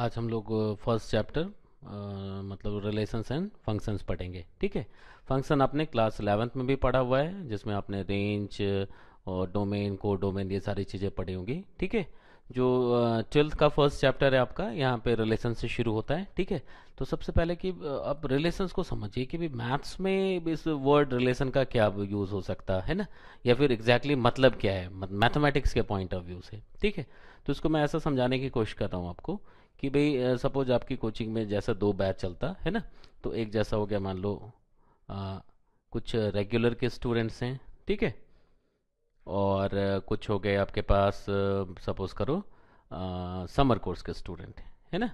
आज हम लोग फर्स्ट चैप्टर मतलब रिलेशंस एंड फंक्शंस पढ़ेंगे ठीक है फंक्शन आपने क्लास इलेवेंथ में भी पढ़ा हुआ है जिसमें आपने रेंज और डोमेन को डोमेन ये सारी चीज़ें पढ़ी होंगी ठीक है जो ट्वेल्थ का फर्स्ट चैप्टर है आपका यहाँ पे रिलेशन से शुरू होता है ठीक है तो सबसे पहले कि आप रिलेशंस को समझिए कि भी मैथ्स में इस वर्ड रिलेशन का क्या यूज़ हो सकता है ना या फिर एग्जैक्टली exactly मतलब क्या है मैथमेटिक्स के पॉइंट ऑफ व्यू से ठीक है तो इसको मैं ऐसा समझाने की कोशिश कर रहा हूँ आपको कि भाई सपोज आपकी कोचिंग में जैसा दो बैच चलता है ना तो एक जैसा हो गया मान लो आ, कुछ रेगुलर के स्टूडेंट्स हैं ठीक है और कुछ हो गए आपके पास सपोज करो आ, समर कोर्स के स्टूडेंट हैं है ना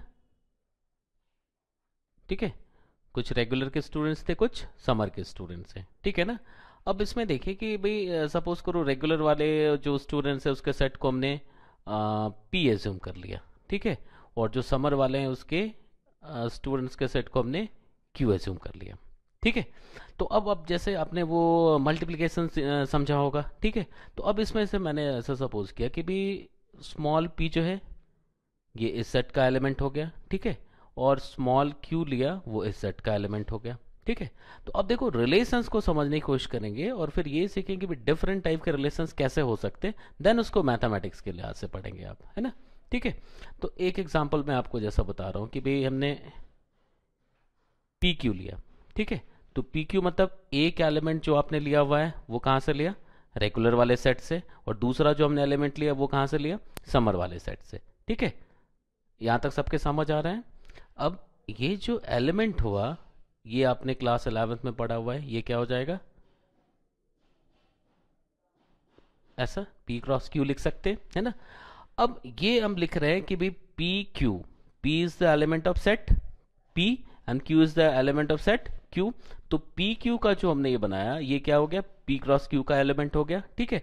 ठीक है कुछ रेगुलर के स्टूडेंट्स थे कुछ समर के स्टूडेंट्स हैं ठीक है ना अब इसमें देखिए कि भाई सपोज करो रेगुलर वाले जो स्टूडेंट्स हैं उसके सेट को हमने पी एज्यूम कर लिया ठीक है और जो समर वाले हैं उसके स्टूडेंट्स के सेट को हमने क्यू एज्यूम कर लिया ठीक है तो अब अब जैसे आपने वो मल्टीप्लिकेशन समझा होगा ठीक है तो अब इसमें से मैंने ऐसा सपोज किया कि भी स्मॉल पी जो है ये इस सेट का एलिमेंट हो गया ठीक है और स्मॉल क्यू लिया वो इस सेट का एलिमेंट हो गया ठीक है तो अब देखो रिलेशंस को समझने की कोशिश करेंगे और फिर ये सीखेंगे कि डिफरेंट टाइप के रिलेशंस कैसे हो सकते हैं देन उसको मैथमेटिक्स के लिहाज से पढ़ेंगे आप है ना ठीक है तो एक एग्जाम्पल मैं आपको जैसा बता रहा हूं कि भाई हमने पी क्यू लिया ठीक है तो पी क्यू मतलब एक एलिमेंट जो आपने लिया हुआ है वो कहां से लिया रेगुलर वाले सेट से और दूसरा जो हमने एलिमेंट लिया वो कहां से लिया समर वाले सेट से ठीक है यहां तक सबके समझ आ रहे हैं अब ये जो एलिमेंट हुआ ये आपने क्लास अलेवेंथ में पढ़ा हुआ है ये क्या हो जाएगा ऐसा पी क्रॉस क्यू लिख सकते हैं ना अब ये हम लिख रहे हैं कि भाई P Q P is the element of set P and Q is the element of set Q तो पी क्यू का जो हमने ये बनाया ये क्या हो गया पी क्रॉस क्यू का एलिमेंट हो गया ठीक है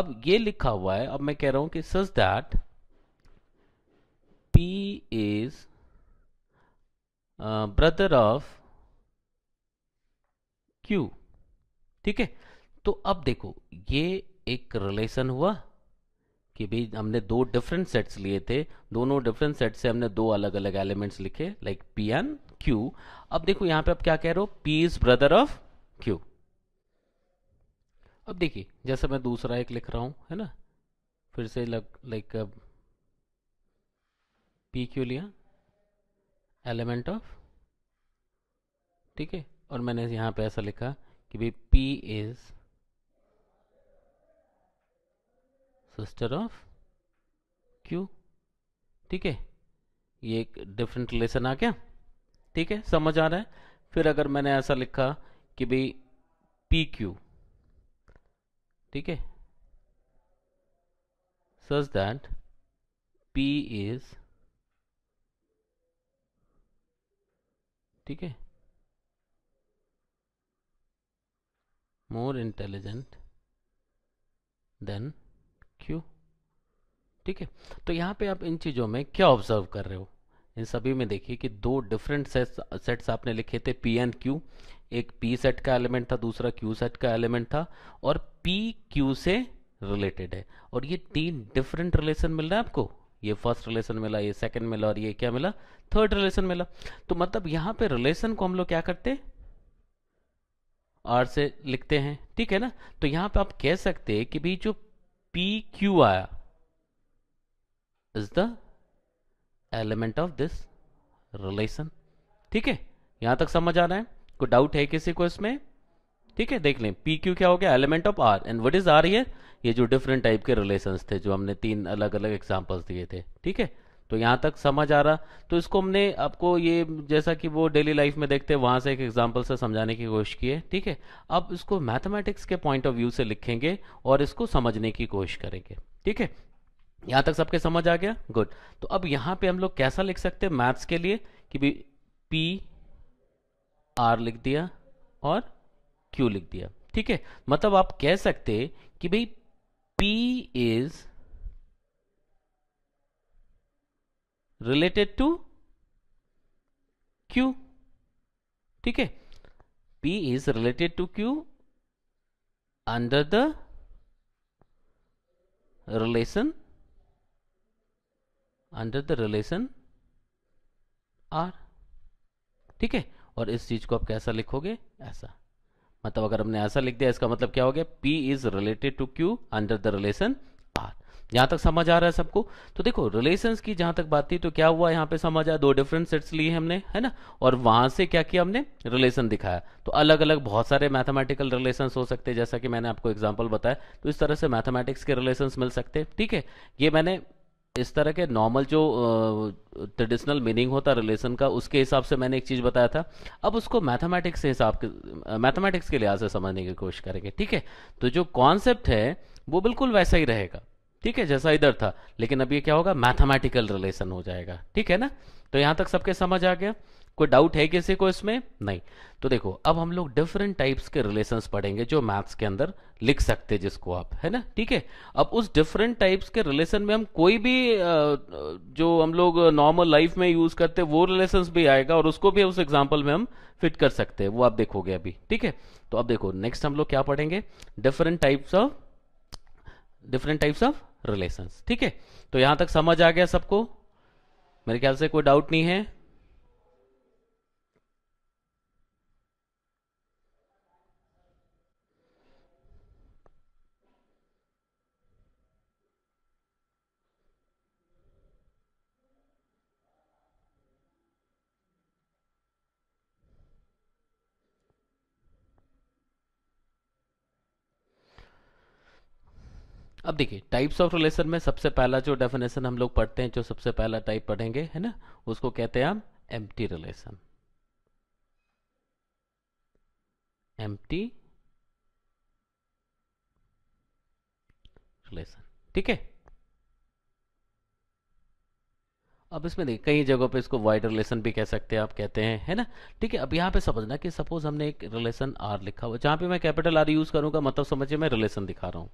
अब ये लिखा हुआ है अब मैं कह रहा हूं कि such that P is brother of Q ठीक है तो अब देखो ये एक रिलेशन हुआ कि भाई हमने दो डिफरेंट सेट्स लिए थे दोनों डिफरेंट सेट से हमने दो अलग अलग एलिमेंट्स लिखे लाइक पी एन क्यू अब देखो यहां पे आप क्या कह रहे हो P is brother of Q अब देखिए जैसे मैं दूसरा एक लिख रहा हूं है ना फिर से लाइक पी क्यू लिया एलिमेंट ऑफ ठीक है और मैंने यहां पे ऐसा लिखा कि भाई P is sister of Q ठीक है ये एक डिफरेंट रिलेशन आ गया ठीक है समझ आ रहा है फिर अगर मैंने ऐसा लिखा कि भाई पी क्यू ठीक है सच दैट पी इज ठीक है मोर इंटेलिजेंट देन क्यू ठीक है तो यहाँ पे आप इन चीज़ों में क्या ऑब्जर्व कर रहे हो इन सभी में देखिए कि दो डिफरेंट सेट्स सेट्स आपने लिखे थे पी एंड क्यू एक पी सेट का एलिमेंट था दूसरा क्यू सेट का एलिमेंट था और पी क्यू से रिलेटेड है और ये तीन डिफरेंट रिलेशन मिल रहा है आपको ये फर्स्ट रिलेशन मिला ये सेकंड मिला और ये क्या मिला थर्ड रिलेशन मिला तो मतलब यहां पे रिलेशन को हम लोग क्या करते आर से लिखते हैं ठीक है ना तो यहां पे आप कह सकते हैं कि भाई जो पी क्यू आया is the element of this relation ठीक है यहां तक समझ आ रहा है कोई डाउट है किसी को इसमें ठीक है देख लें पी क्यू क्या हो गया element of R and what is R ये ये जो डिफरेंट टाइप के रिलेशन थे जो हमने तीन अलग अलग एग्जाम्पल्स दिए थे ठीक है तो यहाँ तक समझ आ रहा तो इसको हमने आपको ये जैसा कि वो डेली लाइफ में देखते हैं वहां से एक एग्जाम्पल से समझाने की कोशिश की है ठीक है अब इसको मैथमेटिक्स के पॉइंट ऑफ व्यू से लिखेंगे और इसको समझने की कोशिश करेंगे ठीक है यहाँ तक सबके समझ आ गया गुड तो अब यहाँ पे हम लोग कैसा लिख सकते हैं मैथ्स के लिए कि भी पी आर लिख दिया और क्यू लिख दिया ठीक है मतलब आप कह सकते कि भाई P is related to Q ठीक है P is related to Q under the relation under the relation R ठीक है और इस चीज को आप कैसा लिखोगे ऐसा मतलब अगर हमने ऐसा लिख दिया इसका मतलब क्या हो गया P is related to Q under the relation R यहाँ तक समझ आ रहा है सबको तो देखो रिलेशंस की जहाँ तक बात थी तो क्या हुआ यहाँ पे समझ आया दो डिफरेंट सेट्स लिए हमने है ना और वहाँ से क्या किया हमने रिलेशन दिखाया तो अलग अलग बहुत सारे मैथमेटिकल रिलेशंस हो सकते हैं जैसा कि मैंने आपको एग्जाम्पल बताया तो इस तरह से मैथमेटिक्स के रिलेशंस मिल सकते हैं ठीक है ये मैंने इस तरह के नॉर्मल जो ट्रेडिशनल मीनिंग होता है रिलेशन का उसके हिसाब से मैंने एक चीज़ बताया था अब उसको मैथमेटिक्स के हिसाब मैथमेटिक्स के लिहाज से समझने की कोशिश करेंगे ठीक है तो जो कॉन्सेप्ट है वो बिल्कुल वैसा ही रहेगा ठीक है जैसा इधर था लेकिन अब ये क्या होगा मैथमेटिकल रिलेशन हो जाएगा ठीक है ना तो यहां तक सबके समझ आ गया कोई डाउट है किसी को इसमें नहीं तो देखो अब हम लोग डिफरेंट टाइप्स के रिलेशंस पढ़ेंगे जो मैथ्स के अंदर लिख सकते हैं जिसको आप है ना ठीक है अब उस डिफरेंट टाइप्स के रिलेशन में हम कोई भी जो हम लोग नॉर्मल लाइफ में यूज करते हैं वो रिलेशंस भी आएगा और उसको भी उस एग्जाम्पल में हम फिट कर सकते हैं वो आप देखोगे अभी ठीक है तो अब देखो नेक्स्ट हम लोग क्या पढ़ेंगे different types of different types of relations ठीक है तो यहां तक समझ आ गया सबको मेरे ख्याल से कोई डाउट नहीं है अब देखिए टाइप्स ऑफ रिलेशन में सबसे पहला जो डेफिनेशन हम लोग पढ़ते हैं जो सबसे पहला टाइप पढ़ेंगे है ना उसको कहते हैं हम एम रिलेशन एम रिलेशन ठीक है अब इसमें देखिए कई जगहों पे इसको वाइड रिलेशन भी कह सकते हैं आप कहते हैं है ना ठीक है अब यहां पे समझना कि सपोज हमने एक रिलेशन आर लिखा हुआ जहां पे मैं कैपिटल आर यूज़ करूंगा मतलब समझिए मैं रिलेशन दिखा रहा हूं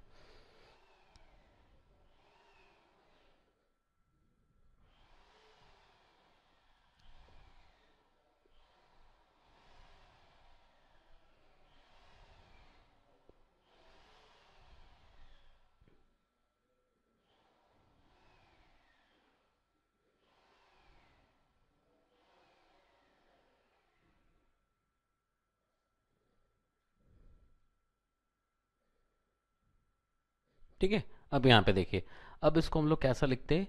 ठीक है अब यहाँ पे देखिए अब इसको हम लोग कैसा लिखते हैं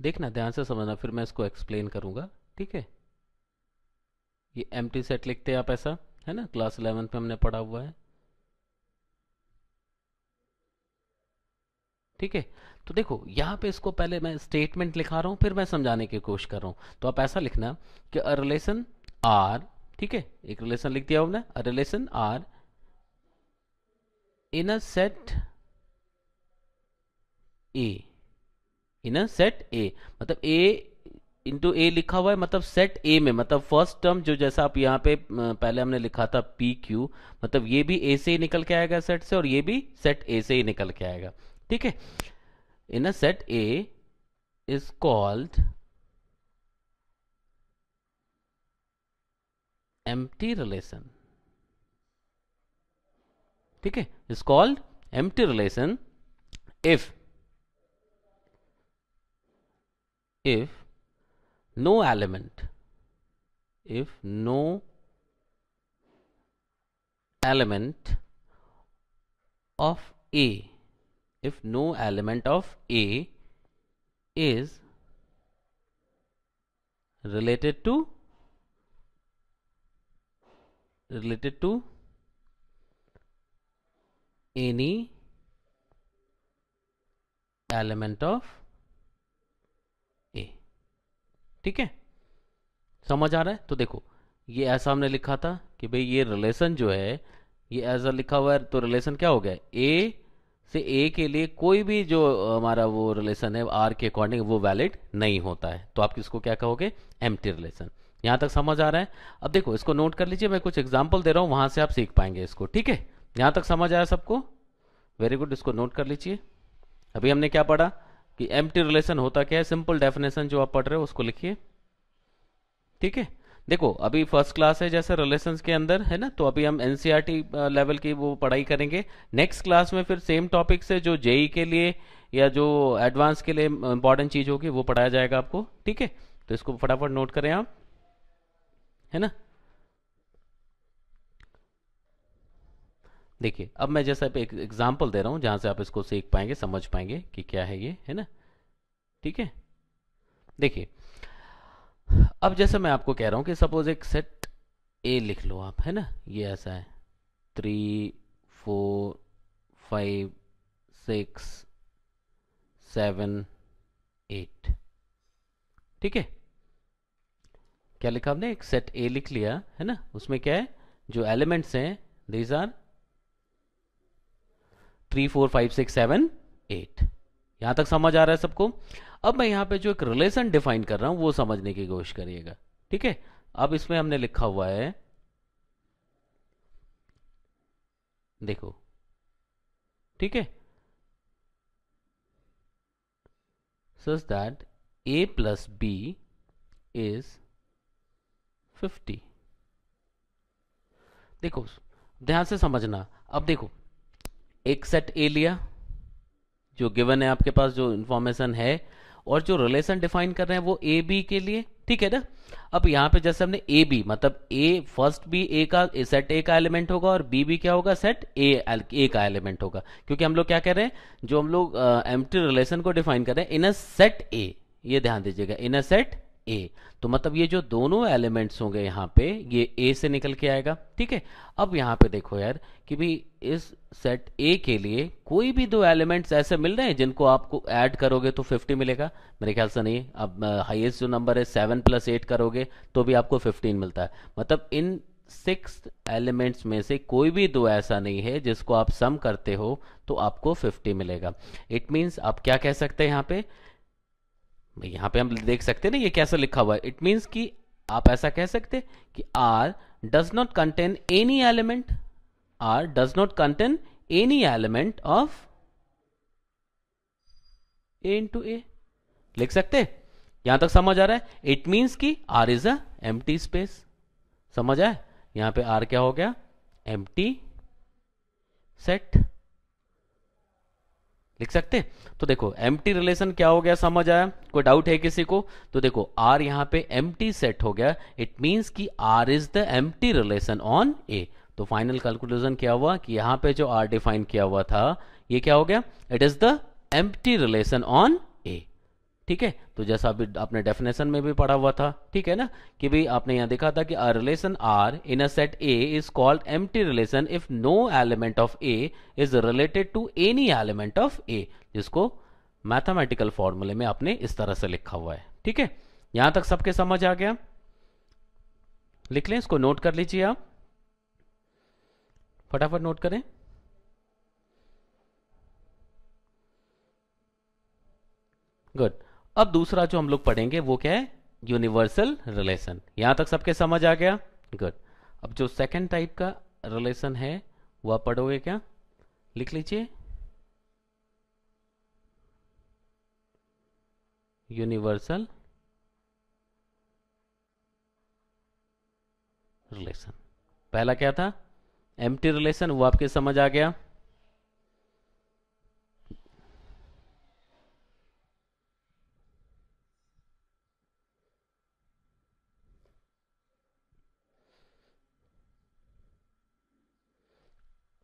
देखना ध्यान से समझना फिर मैं इसको एक्सप्लेन करूँगा ठीक है ये एम सेट लिखते हैं आप ऐसा है ना क्लास इलेवेंथ में हमने पढ़ा हुआ है ठीक है तो देखो यहां पे इसको पहले मैं स्टेटमेंट लिखा रहा हूं फिर मैं समझाने की कोशिश कर रहा हूं तो आप ऐसा लिखना कि अ रिलेशन आर ठीक है एक रिलेशन लिख दिया हमने a relation R in a set A in set A मतलब ए इंटू ए लिखा हुआ है मतलब सेट ए में मतलब फर्स्ट टर्म जो जैसा आप यहाँ पे पहले हमने लिखा था पी क्यू मतलब ये भी ए से ही निकल के आएगा सेट से और ये भी सेट ए से ही निकल के आएगा ठीक है in a set A is called empty relation ठीक है is called empty relation if if no element if no element of A if no element of A is related to related to any element of ठीक है समझ आ रहा है तो देखो ये ऐसा हमने लिखा था कि भाई ये रिलेशन जो है ये ऐसा लिखा हुआ है तो रिलेशन क्या हो गया ए से ए के लिए कोई भी जो हमारा वो रिलेशन है आर के अकॉर्डिंग वो वैलिड नहीं होता है तो आप किसको क्या कहोगे एम रिलेशन यहां तक समझ आ रहा है अब देखो इसको नोट कर लीजिए मैं कुछ एग्जाम्पल दे रहा हूँ वहाँ से आप सीख पाएंगे इसको ठीक है यहां तक समझ आया सबको वेरी गुड इसको नोट कर लीजिए अभी हमने क्या पढ़ा कि एम रिलेशन होता क्या है सिंपल डेफिनेशन जो आप पढ़ रहे हो उसको लिखिए ठीक है देखो अभी फर्स्ट क्लास है जैसे रिलेशंस के अंदर है ना तो अभी हम एनसीईआरटी लेवल e की वो पढ़ाई करेंगे नेक्स्ट क्लास में फिर सेम टॉपिक से जो जेई e के लिए या जो एडवांस के लिए इंपॉर्टेंट चीज होगी वो पढ़ाया जाएगा आपको ठीक है तो इसको फटाफट नोट करें आप है ना देखिए अब मैं जैसा एक एग्जाम्पल दे रहा हूँ जहाँ से आप इसको सीख पाएंगे समझ पाएंगे कि क्या है ये है ना ठीक है देखिए अब जैसे मैं आपको कह रहा हूँ कि सपोज एक सेट ए लिख लो आप है ना ये ऐसा है three four five six seven eight ठीक है क्या लिखा आपने एक सेट ए लिख लिया है ना उसमें क्या है जो एलिमेंट्स हैं these are three four five six seven eight यहां तक समझ आ रहा है सबको अब मैं यहां पे जो एक रिलेशन डिफाइन कर रहा हूं वो समझने की कोशिश करिएगा ठीक है अब इसमें हमने लिखा हुआ है देखो ठीक है such that A plus B is fifty देखो ध्यान से समझना अब देखो एक सेट ए लिया जो गिवन है आपके पास जो इंफॉर्मेशन है और जो रिलेशन डिफाइन कर रहे हैं वो ए बी के लिए ठीक है ना अब यहां पे जैसे हमने ए बी मतलब ए फर्स्ट बी ए का ए सेट ए का एलिमेंट होगा और बी बी क्या होगा सेट ए ए का एलिमेंट होगा क्योंकि हम लोग क्या कह रहे हैं जो हम लोग एम्प्टी रिलेशन को डिफाइन कर रहे हैं इन अ सेट ए ये ध्यान दीजिएगा इन अ सेट ए तो मतलब ये जो दोनों एलिमेंट्स होंगे यहाँ पे ये ए से निकल के आएगा ठीक है अब यहाँ पे देखो यार कि भी इस सेट ए के लिए कोई भी दो एलिमेंट्स ऐसे मिल रहे हैं जिनको आपको ऐड करोगे तो 50 मिलेगा मेरे ख्याल से नहीं अब हाईएस्ट जो नंबर है सेवन प्लस एट करोगे तो भी आपको 15 मिलता है मतलब इन सिक्स एलिमेंट्स में से कोई भी दो ऐसा नहीं है जिसको आप सम करते हो तो आपको फिफ्टी मिलेगा इट मीन्स आप क्या कह सकते हैं यहाँ पे यहां पे हम देख सकते हैं ना ये कैसा लिखा हुआ है इट मीन्स कि आप ऐसा कह सकते कि R does not contain any element R does not contain any element of A into A लिख सकते यहां तक समझ आ रहा है इट मीन्स कि आर इज अ एम स्पेस समझ आए यहां पे आर क्या हो गया एम सेट लिख सकते हैं तो देखो एम रिलेशन क्या हो गया समझ आया कोई डाउट है किसी को तो देखो आर यहाँ पे एम सेट हो गया इट मीन्स कि आर इज द एम रिलेशन ऑन ए तो फाइनल कैलकुलेशन क्या हुआ कि यहाँ पे जो आर डिफाइन किया हुआ था ये क्या हो गया इट इज द एम रिलेशन ऑन ठीक है तो जैसा अभी आपने डेफिनेशन में भी पढ़ा हुआ था ठीक है ना कि भाई आपने यहां देखा था कि a relation R in a set A is called एम relation if no element of A is related to any element of A जिसको मैथमेटिकल फॉर्मूले में आपने इस तरह से लिखा हुआ है ठीक है यहां तक सबके समझ आ गया लिख लें इसको नोट कर लीजिए आप फटाफट नोट करें गुड अब दूसरा जो हम लोग पढ़ेंगे वो क्या है यूनिवर्सल रिलेशन यहां तक सबके समझ आ गया गुड अब जो सेकंड टाइप का रिलेशन है वो आप पढ़ोगे क्या लिख लीजिए यूनिवर्सल रिलेशन पहला क्या था एम्प्टी रिलेशन वो आपके समझ आ गया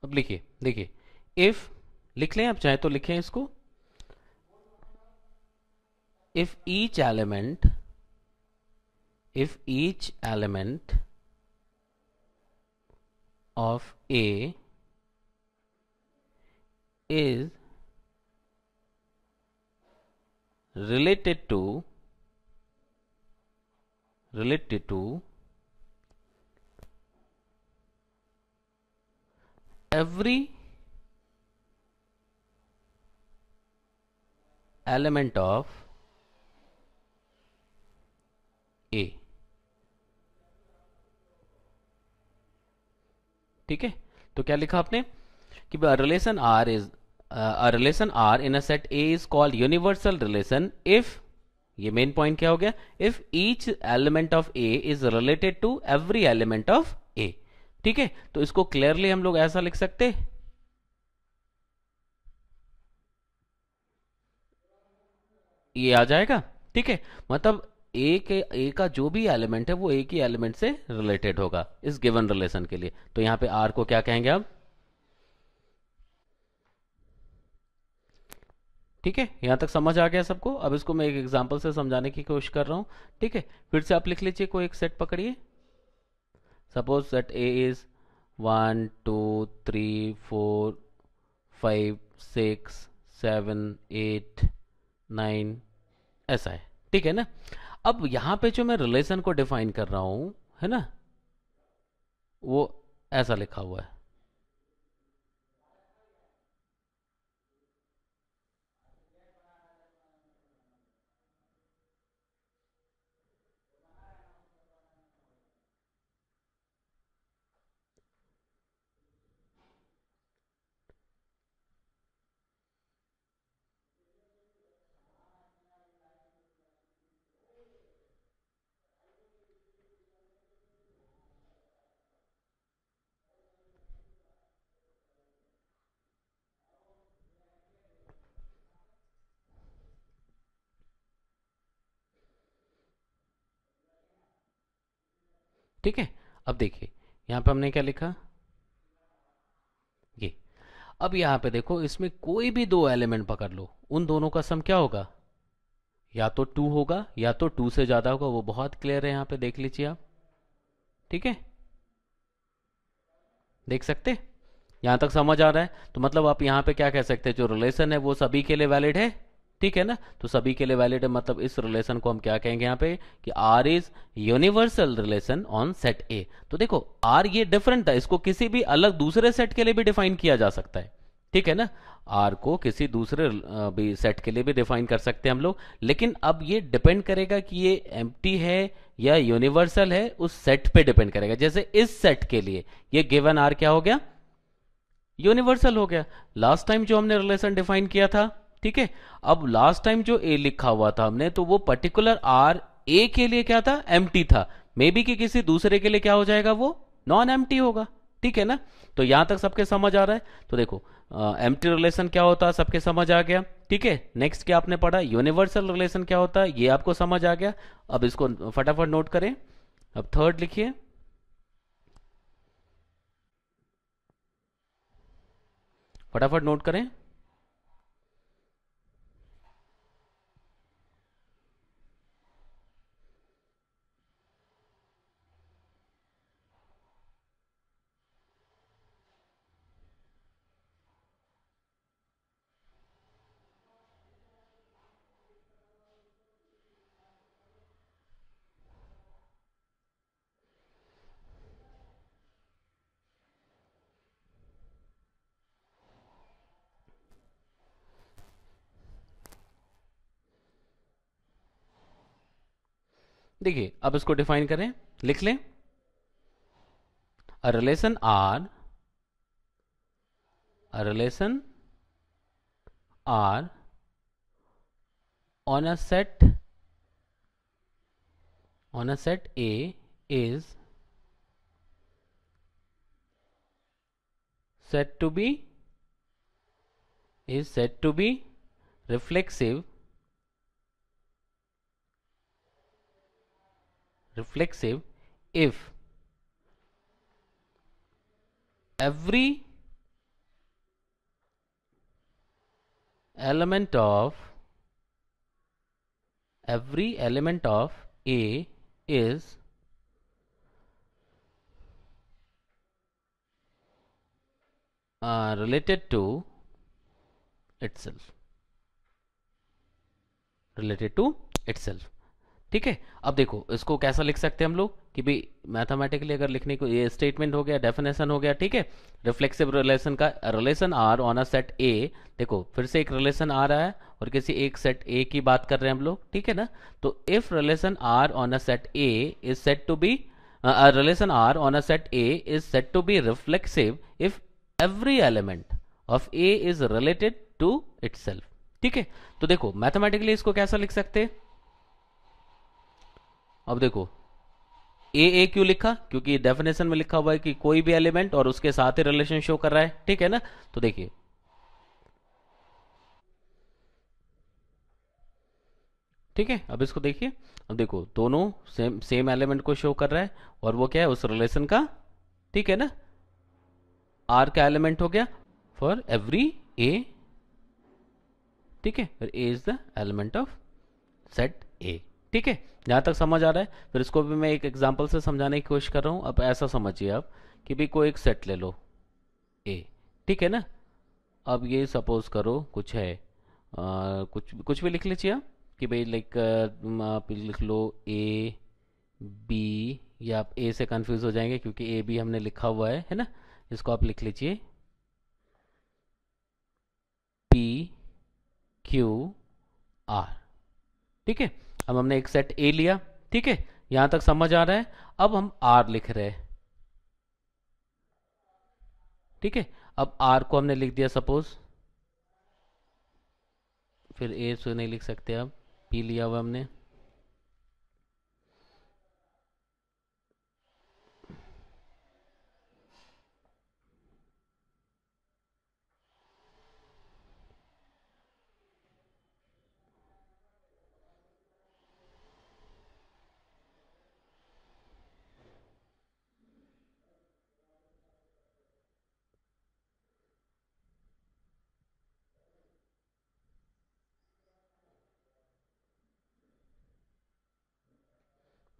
अब लिखिए देखिए इफ लिख लें आप चाहे तो लिखें इसको if each element if each element of A is related to related to every element of A ठीक है तो क्या लिखा आपने कि relation R is a relation R in a set A is called universal relation if ये main point क्या हो गया if each element of A is related to every element of A ठीक है तो इसको क्लियरली हम लोग ऐसा लिख सकते ये आ जाएगा ठीक है मतलब ए के ए का जो भी एलिमेंट है वो ए की एलिमेंट से रिलेटेड होगा इस गिवन रिलेशन के लिए तो यहां पे आर को क्या कहेंगे हम ठीक है यहां तक समझ आ गया सबको अब इसको मैं एक एग्जाम्पल से समझाने की कोशिश कर रहा हूं ठीक है फिर से आप लिख लीजिए कोई एक सेट पकड़िए suppose that a is 1 2 3 4 5 6 7 8 9 ऐसा है ठीक है ना अब यहां पे जो मैं रिलेशन को डिफाइन कर रहा हूं है ना वो ऐसा लिखा हुआ है ठीक है अब देखिए यहां पे हमने क्या लिखा ये अब यहां पे देखो इसमें कोई भी दो एलिमेंट पकड़ लो उन दोनों का सम क्या होगा या तो टू होगा या तो टू से ज्यादा होगा वो बहुत क्लियर है यहां पे देख लीजिए आप ठीक है देख सकते यहां तक समझ आ रहा है तो मतलब आप यहां पे क्या कह सकते हैं जो रिलेशन है वो सभी के लिए वैलिड है ठीक है ना तो सभी के लिए वैलिड है मतलब इस रिलेशन को हम क्या कहेंगे यहाँ पे कि R is universal relation on set A तो देखो आर ये डिफरेंट था इसको किसी भी अलग दूसरे सेट के लिए भी डिफाइन किया जा सकता है ठीक है ना आर को किसी दूसरे भी सेट के लिए भी डिफाइन कर सकते हैं हम लोग लेकिन अब ये डिपेंड करेगा कि ये एम है या यूनिवर्सल है उस सेट पे डिपेंड करेगा जैसे इस सेट के लिए ये गिवन आर क्या हो गया यूनिवर्सल हो गया लास्ट टाइम जो हमने रिलेशन डिफाइन किया था ठीक है अब लास्ट टाइम जो ए लिखा हुआ था हमने तो वो पर्टिकुलर आर ए के लिए क्या था एम था मे बी कि किसी दूसरे के लिए क्या हो जाएगा वो नॉन एम होगा ठीक है ना तो यहां तक सबके समझ आ रहा है तो देखो एम रिलेशन क्या होता है सबके समझ आ गया ठीक है नेक्स्ट क्या आपने पढ़ा यूनिवर्सल रिलेशन क्या होता है ये आपको समझ आ गया अब इसको फटाफट नोट करें अब थर्ड लिखिए फटाफट नोट करें देखिए अब इसको डिफाइन करें लिख लें a relation R a relation R on a set on a set A is set to be is set to be reflexive reflexive if every element of every element of A is uh, related to itself related to itself ठीक है अब देखो इसको कैसा लिख सकते हैं हम लोग कि भाई मैथमेटिकली अगर लिखने को ये स्टेटमेंट हो गया डेफिनेशन हो गया ठीक है रिफ्लेक्सिव रिलेशन का relation R on a set A देखो फिर से एक रिलेशन आ रहा है और किसी एक सेट ए की बात कर रहे हैं हम लोग ठीक है ना तो if relation R on a set A is set to be relation R on a set A is set to be reflexive if every element of A is related to it ठीक है तो देखो mathematically इसको कैसा लिख सकते हैं अब देखो ए ए क्यों लिखा क्योंकि डेफिनेशन में लिखा हुआ है कि कोई भी एलिमेंट और उसके साथ ही रिलेशन शो कर रहा है ठीक है ना तो देखिए ठीक है अब इसको देखिए अब देखो दोनों सेम सेम एलिमेंट को शो कर रहा है और वो क्या है उस रिलेशन का ठीक है ना आर का एलिमेंट हो गया फॉर एवरी ए ठीक है A is the element of set A ठीक है जहाँ तक समझ आ रहा है फिर इसको भी मैं एक एग्जाम्पल से समझाने की कोशिश कर रहा हूँ अब ऐसा समझिए आप कि भाई कोई एक सेट ले लो ए ठीक है ना अब ये सपोज करो कुछ है आ, कुछ कुछ भी लिख लीजिए आप कि भाई लाइक आप लिख लो ए बी या आप ए से कंफ्यूज हो जाएंगे क्योंकि ए बी हमने लिखा हुआ है है ना इसको आप लिख लीजिए पी क्यू आर ठीक है अब हमने एक सेट ए लिया ठीक है यहां तक समझ आ रहा है अब हम आर लिख रहे हैं ठीक है अब आर को हमने लिख दिया सपोज फिर ए से नहीं लिख सकते अब पी लिया हुआ हमने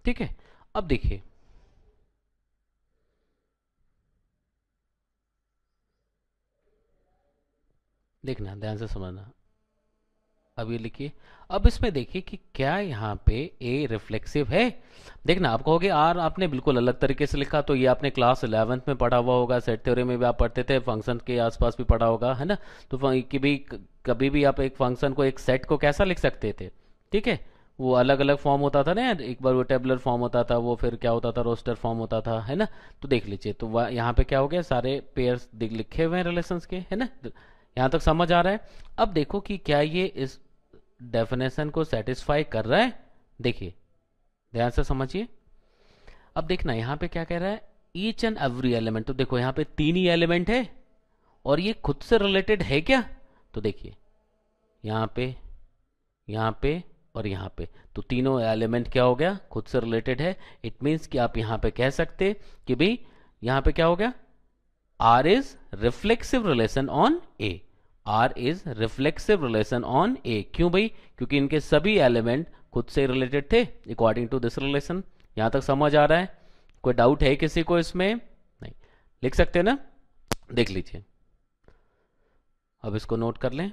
ठीक है अब देखिए देखना ध्यान से समझना अब ये लिखिए अब इसमें देखिए कि क्या यहां पे ए रिफ्लेक्सिव है देखना आप कहोगे आर आपने बिल्कुल अलग तरीके से लिखा तो ये आपने क्लास इलेवेंथ में पढ़ा हुआ होगा सेट थ्योरी में भी आप पढ़ते थे फंक्शन के आसपास भी पढ़ा होगा है ना तो कि भी कभी भी आप एक फंक्शन को एक सेट को कैसा लिख सकते थे ठीक है वो अलग अलग फॉर्म होता था ना एक बार वो टेबलर फॉर्म होता था वो फिर क्या होता था रोस्टर फॉर्म होता था है ना तो देख लीजिए तो यहाँ पे क्या हो गया सारे पेयर लिखे हुए हैं रिलेशन के है ना तो यहाँ तक समझ आ रहा है अब देखो कि क्या ये इस डेफिनेशन को सेटिस्फाई कर रहा है देखिए ध्यान से समझिए अब देखना यहाँ पे क्या कह रहा है ईच एंड एवरी एलिमेंट तो देखो यहाँ पे तीन ही एलिमेंट है और ये खुद से रिलेटेड है क्या तो देखिए यहाँ पे यहाँ पे और यहाँ पे तो तीनों एलिमेंट क्या हो गया खुद से रिलेटेड है इट मीन्स कि आप यहाँ पे कह सकते कि भाई यहाँ पे क्या हो गया R is reflexive relation on A R is reflexive relation on A क्यों भाई क्योंकि इनके सभी एलिमेंट खुद से रिलेटेड थे अकॉर्डिंग टू दिस रिलेशन यहां तक समझ आ रहा है कोई डाउट है किसी को इसमें नहीं लिख सकते ना देख लीजिए अब इसको नोट कर लें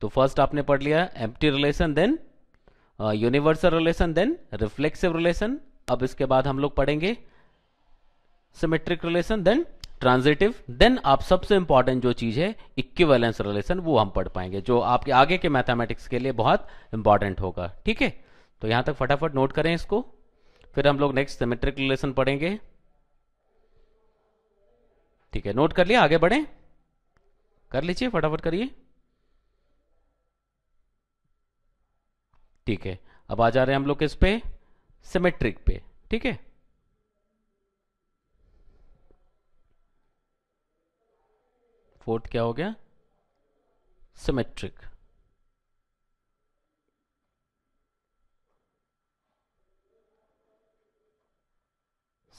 तो फर्स्ट आपने पढ़ लिया empty relation then universal relation then reflexive relation अब इसके बाद हम लोग पढ़ेंगे symmetric relation then transitive then आप सबसे इंपॉर्टेंट जो चीज है इक्विवेलेंस रिलेशन वो हम पढ़ पाएंगे जो आपके आगे के मैथमेटिक्स के लिए बहुत इंपॉर्टेंट होगा ठीक है तो यहां तक फटाफट नोट करें इसको फिर हम लोग नेक्स्ट सिमेट्रिक रिलेशन पढ़ेंगे ठीक है नोट कर लिया आगे बढ़े कर लीजिए फटाफट करिए ठीक है अब आ जा रहे हैं हम लोग किस पे सिमेट्रिक पे ठीक है फोर्थ क्या हो गया सिमेट्रिक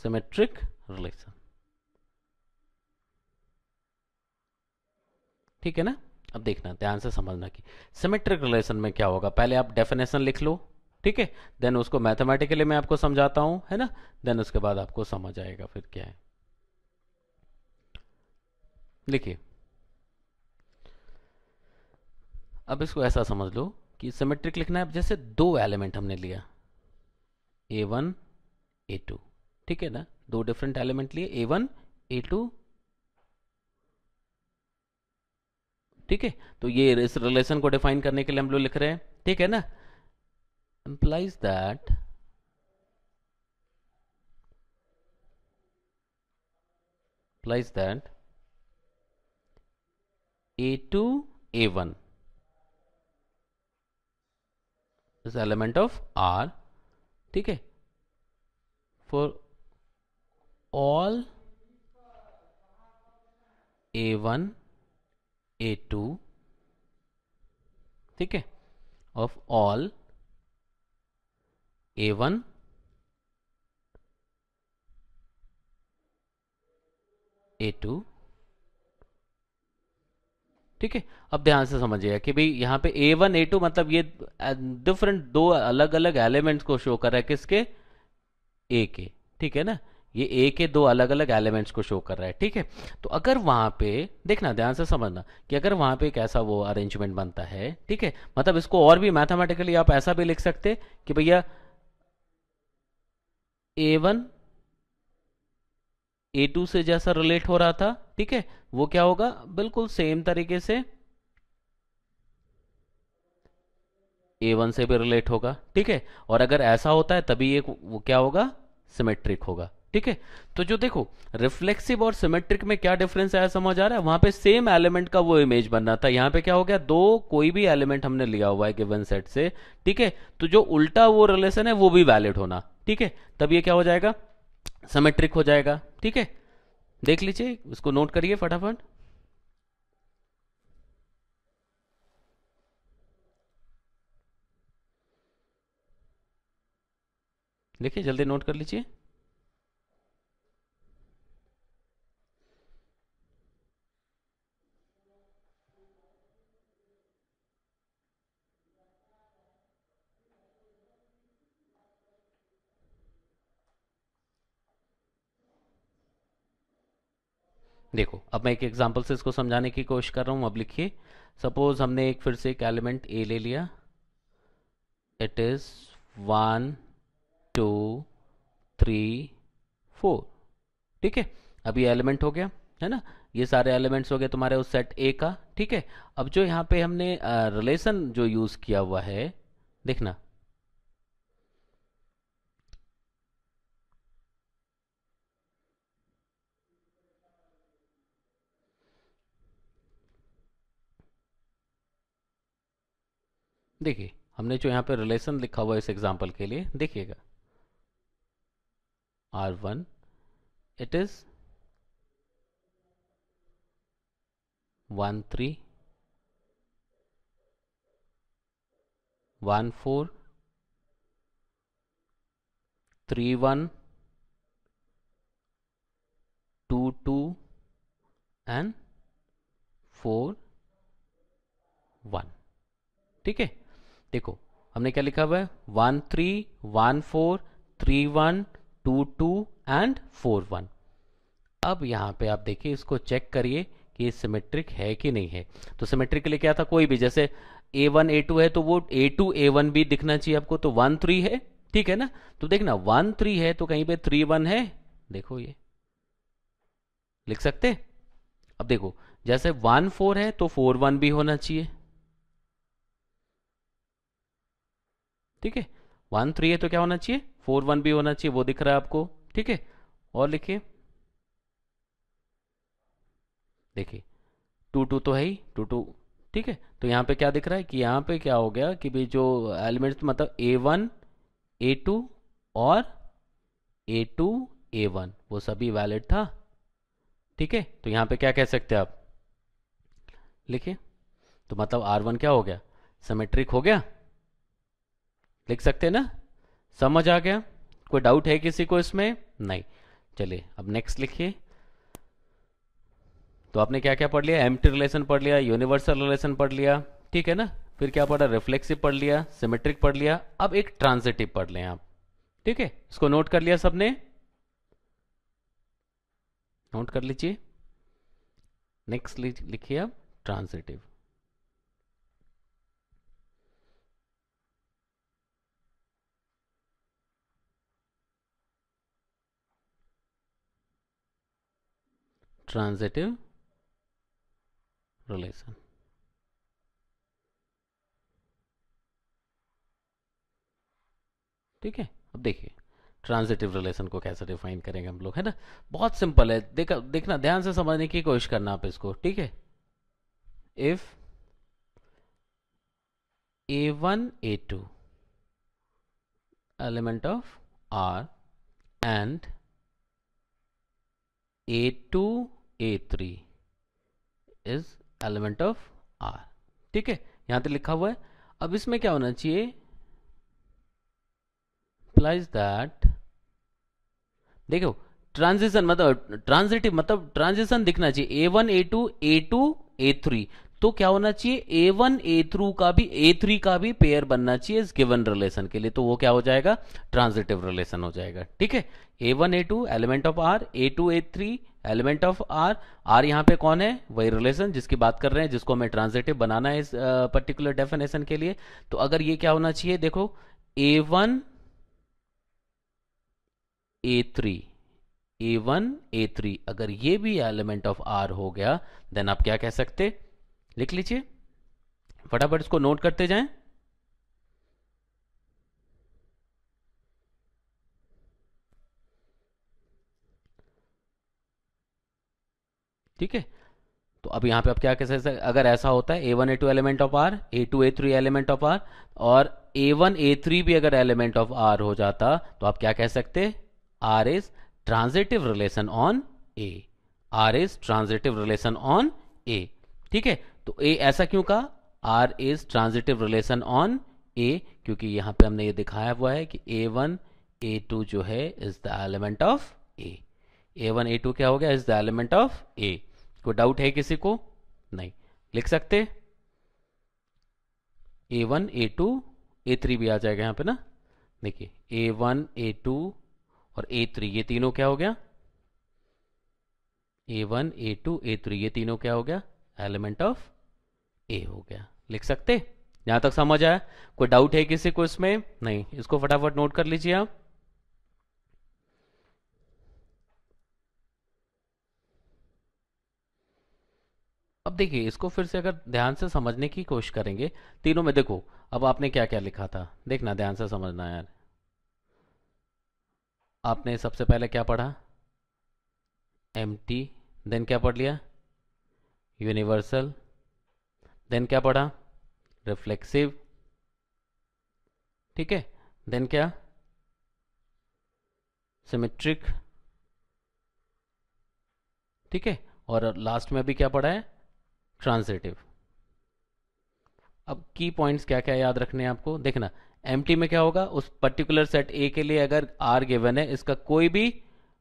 सिमेट्रिक रिलेशन ठीक है ना अब देखना ध्यान से समझना कि सिमेट्रिक रिलेशन में क्या होगा पहले आप डेफिनेशन लिख लो ठीक है देन उसको मैथमेटिकली मैं आपको समझाता हूं है ना देन उसके बाद आपको समझ आएगा फिर क्या है देखिए अब इसको ऐसा समझ लो कि सिमेट्रिक लिखना है जैसे दो एलिमेंट हमने लिया ए वन ए टू ठीक है ना दो डिफरेंट एलिमेंट लिए ए वन ए टू ठीक है तो ये इस रिलेशन को डिफाइन करने के लिए हम लोग लिख रहे हैं ठीक है ना implies that plies that A two A one is element of R ठीक है for all A one A two ठीक है of all A one A two ठीक है अब ध्यान से समझिएगा कि भाई यहां पे ए वन ए टू मतलब ये डिफरेंट दो अलग अलग एलिमेंट्स को शो कर रहा है किसके ए के ठीक है ना ये ए के दो अलग अलग एलिमेंट्स को शो कर रहा है ठीक है तो अगर वहां पे देखना ध्यान से समझना कि अगर वहां पे एक ऐसा वो अरेंजमेंट बनता है ठीक है मतलब इसको और भी मैथमेटिकली आप ऐसा भी लिख सकते कि भैया ए वन ए टू से जैसा रिलेट हो रहा था ठीक है वो क्या होगा बिल्कुल सेम तरीके से ए वन से भी रिलेट होगा ठीक है और अगर ऐसा होता है तभी एक वो क्या होगा सिमेट्रिक होगा ठीक है तो जो देखो रिफ्लेक्सिव और सिमेट्रिक में क्या डिफरेंस आया समझ आ रहा है वहां पे सेम एलिमेंट का वो इमेज बन रहा था यहां पे क्या हो गया दो कोई भी एलिमेंट हमने लिया हुआ है गिवन सेट से ठीक है तो जो उल्टा वो रिलेशन है वो भी वैलिड होना ठीक है तब ये क्या हो जाएगा सिमेट्रिक हो जाएगा ठीक है देख लीजिए उसको नोट करिए फटाफट देखिए जल्दी नोट कर लीजिए देखो अब मैं एक एग्जाम्पल से इसको समझाने की कोशिश कर रहा हूँ अब लिखिए सपोज हमने एक फिर से एक एलिमेंट ए ले लिया it is one two three four ठीक है अब ये एलिमेंट हो गया है ना ये सारे एलिमेंट्स हो गए तुम्हारे उस सेट ए का ठीक है अब जो यहाँ पे हमने रिलेशन जो यूज़ किया हुआ है देखना देखिए हमने जो यहाँ पे रिलेशन लिखा हुआ है इस एग्जाम्पल के लिए देखिएगा R one it is one three one four three one two two and four one ठीक है देखो हमने क्या लिखा हुआ है one three one four three one two two and four one अब यहां पे आप देखिए इसको चेक करिए कि सिमेट्रिक है कि नहीं है तो सिमेट्रिक के लिए क्या था कोई भी जैसे ए वन ए टू है तो वो ए टू ए वन भी दिखना चाहिए आपको तो वन थ्री है ठीक है ना तो देखना वन थ्री है तो कहीं पे थ्री वन है देखो ये लिख सकते अब देखो जैसे वन फोर है तो फोर वन भी होना चाहिए ठीक है वन थ्री है तो क्या होना चाहिए फोर वन भी होना चाहिए वो दिख रहा है आपको ठीक है और लिखिए देखिए टू टू तो है ही टू टू ठीक है तो यहाँ पे क्या दिख रहा है कि यहाँ पे क्या हो गया कि भाई जो एलिमेंट मतलब ए वन ए टू और ए टू ए वन वो सभी वैलिड था ठीक है तो यहाँ पे क्या कह सकते हैं आप लिखिए तो मतलब आर वन क्या हो गया समेट्रिक हो गया लिख सकते हैं ना समझ आ गया कोई डाउट है किसी को इसमें नहीं चलिए अब नेक्स्ट लिखिए तो आपने क्या क्या पढ़ लिया एम्प्टी रिलेशन पढ़ लिया यूनिवर्सल रिलेशन पढ़ लिया ठीक है ना फिर क्या पढ़ा रिफ्लेक्सिव पढ़ लिया सिमेट्रिक पढ़ लिया अब एक ट्रांजिटिव पढ़ लें आप ठीक है इसको नोट कर लिया सबने नोट कर लीजिए नेक्स्ट लिखिए आप ट्रांजिटिव transitive relation. ठीक है अब देखिए ट्रांजिटिव रिलेशन को कैसे डिफाइन करेंगे हम लोग है ना बहुत सिंपल है देखा देखना ध्यान से समझने की कोशिश करना आप इसको ठीक है if a one A two element of R and a two a three is element of R ठीक है यहां तक लिखा हुआ है अब इसमें क्या होना चाहिए प्लाइज दैट देखो ट्रांजिशन मतलब ट्रांजिटिव मतलब ट्रांजिशन दिखना चाहिए a one A two a two a three तो क्या होना चाहिए ए वन ए थ्रू का भी ए थ्री का भी पेयर बनना चाहिए इस गिवन रिलेशन के लिए तो वो क्या हो जाएगा ट्रांजिटिव रिलेशन हो जाएगा ठीक है a one A two element of R a two a three element of R R यहां पे कौन है वही रिलेशन जिसकी बात कर रहे हैं जिसको हमें ट्रांजिटिव बनाना है इस पर्टिकुलर डेफिनेशन के लिए तो अगर ये क्या होना चाहिए देखो a one a three a one a three अगर ये भी एलिमेंट ऑफ आर हो गया देन आप क्या कह सकते लिख लीजिए फटाफट इसको नोट करते जाएं ठीक है तो अब यहां पे आप क्या कह सकते हैं अगर ऐसा होता है a one A two element of R a two a three element of R और ए वन ए थ्री भी अगर एलिमेंट ऑफ आर हो जाता तो आप क्या कह सकते R is transitive relation on A R is transitive relation on A ठीक है तो ए ऐसा क्यों कहा R is transitive relation on A क्योंकि यहां पे हमने ये दिखाया हुआ है कि ए वन ए टू जो है is the element of A a one A two क्या हो गया is the element of A कोई डाउट है किसी को नहीं लिख सकते a one A two a three भी आ जाएगा यहां पे ना देखिए ए वन ए टू और ए थ्री ये तीनों क्या हो गया a one A two a three ये तीनों क्या हो गया एलिमेंट ऑफ ए हो गया लिख सकते यहां तक समझ आया कोई डाउट है किसी को इसमें नहीं इसको फटाफट नोट कर लीजिए आप अब देखिए इसको फिर से अगर ध्यान से समझने की कोशिश करेंगे तीनों में देखो अब आपने क्या क्या लिखा था देखना ध्यान से समझना यार आपने सबसे पहले क्या पढ़ा एम टी देन क्या पढ़ लिया यूनिवर्सल देन क्या पढ़ा रिफ्लेक्सिव ठीक है देन क्या सिमेट्रिक ठीक है और लास्ट में भी क्या पढ़ा है ट्रांसिटिव अब की पॉइंट्स क्या क्या याद रखने हैं आपको देखना एम में क्या होगा उस पर्टिकुलर सेट ए के लिए अगर आर गिवन है इसका कोई भी